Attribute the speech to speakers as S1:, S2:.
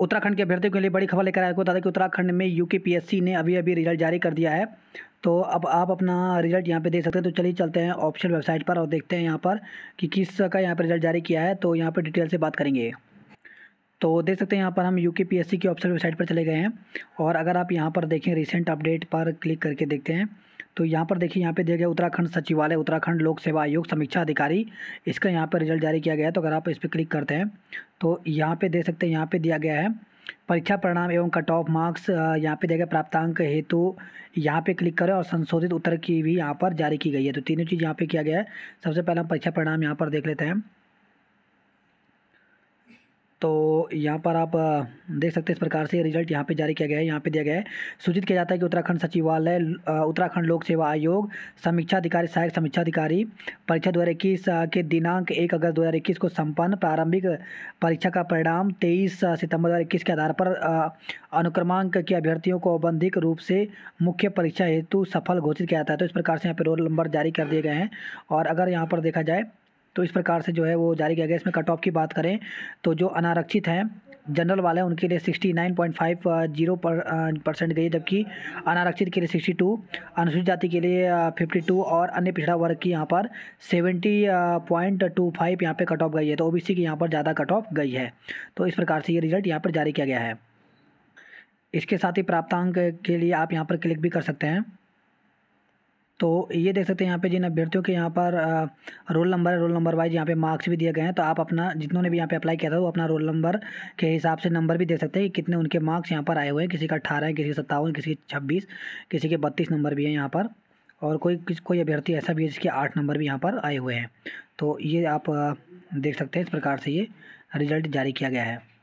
S1: उत्तराखंड के अभ्यर्थियों के लिए बड़ी खबर लेकर आए बता दें कि उत्तराखंड में यू ने अभी अभी रिजल्ट जारी कर दिया है तो अब आप अपना रिजल्ट यहाँ पे देख सकते हैं तो चलिए चलते हैं ऑप्शन वेबसाइट पर और देखते हैं यहाँ पर कि किस का यहाँ पर रिजल्ट जारी किया है तो यहाँ पर डिटेल से बात करेंगे तो देख सकते हैं यहाँ पर हम यू के की ऑफिशियल वेबसाइट पर चले गए हैं और अगर आप यहाँ पर देखें रिसेंट अपडेट पर क्लिक करके देखते हैं तो यहाँ पर देखिए यहाँ पे दिया गया उत्तराखंड सचिवालय उत्तराखंड लोक सेवा आयोग समीक्षा अधिकारी इसका यहाँ पर रिजल्ट जारी किया गया है तो अगर आप इस पर क्लिक करते हैं तो यहाँ पर देख सकते हैं यहाँ पर दिया गया है परीक्षा परिणाम एवं कट ऑफ मार्क्स यहाँ पे दिया गया प्राप्तांक हेतु यहाँ पे क्लिक करें और संशोधित उत्तर की भी यहाँ पर जारी की गई है तो तीनों चीज़ यहाँ पे किया गया है सबसे पहले हम परीक्षा परिणाम यहाँ पर देख लेते हैं तो यहाँ पर आप देख सकते हैं इस प्रकार से रिजल्ट यहाँ पे जारी किया गया है यहाँ पे दिया गया है सूचित किया जाता है कि उत्तराखंड सचिवालय उत्तराखंड लोक सेवा आयोग समीक्षा अधिकारी सहायक समीक्षा अधिकारी परीक्षा दो के दिनांक एक अगस्त दो को संपन्न प्रारंभिक परीक्षा का परिणाम तेईस सितंबर दो के आधार पर अनुक्रमांक के अभ्यर्थियों को औबंधिक रूप से मुख्य परीक्षा हेतु सफल घोषित किया जाता है तो इस प्रकार से यहाँ पर रोल नंबर जारी कर दिए गए हैं और अगर यहाँ पर देखा जाए तो इस प्रकार से जो है वो जारी किया गया इसमें कट ऑफ की बात करें तो जो अनारक्षित हैं जनरल वाले हैं उनके लिए फाइव जीरो पर, परसेंट गई जबकि अनारक्षित के लिए 62 अनुसूचित जाति के लिए 52 uh, और अन्य पिछड़ा वर्ग की यहाँ पर 70.25 uh, यहाँ पर कट ऑफ गई है तो ओबीसी की यहाँ पर ज़्यादा कट ऑफ गई है तो इस प्रकार से ये रिजल्ट यहाँ पर जारी किया गया है इसके साथ ही प्राप्तांक के लिए आप यहाँ पर क्लिक भी कर सकते हैं तो ये देख सकते हैं यहाँ पे जिन अभ्यर्थियों के यहाँ पर रोल नंबर है रोल नंबर वाइज यहाँ पे मार्क्स भी दिए गए हैं तो आप अपना जितनों ने भी यहाँ पे अप्लाई किया था वो अपना रोल नंबर के हिसाब से नंबर भी देख सकते हैं कि कितने उनके मार्क्स यहाँ पर आए हुए हैं किसी का अठारह है किसी का सत्तावन किसी के छब्बीस किसी के बत्तीस नंबर भी हैं यहाँ पर और कोई कोई अभ्यर्थी ऐसा भी है जिसके आठ नंबर भी यहाँ पर आए हुए हैं तो ये आप देख सकते हैं इस प्रकार से ये रिजल्ट जारी किया गया है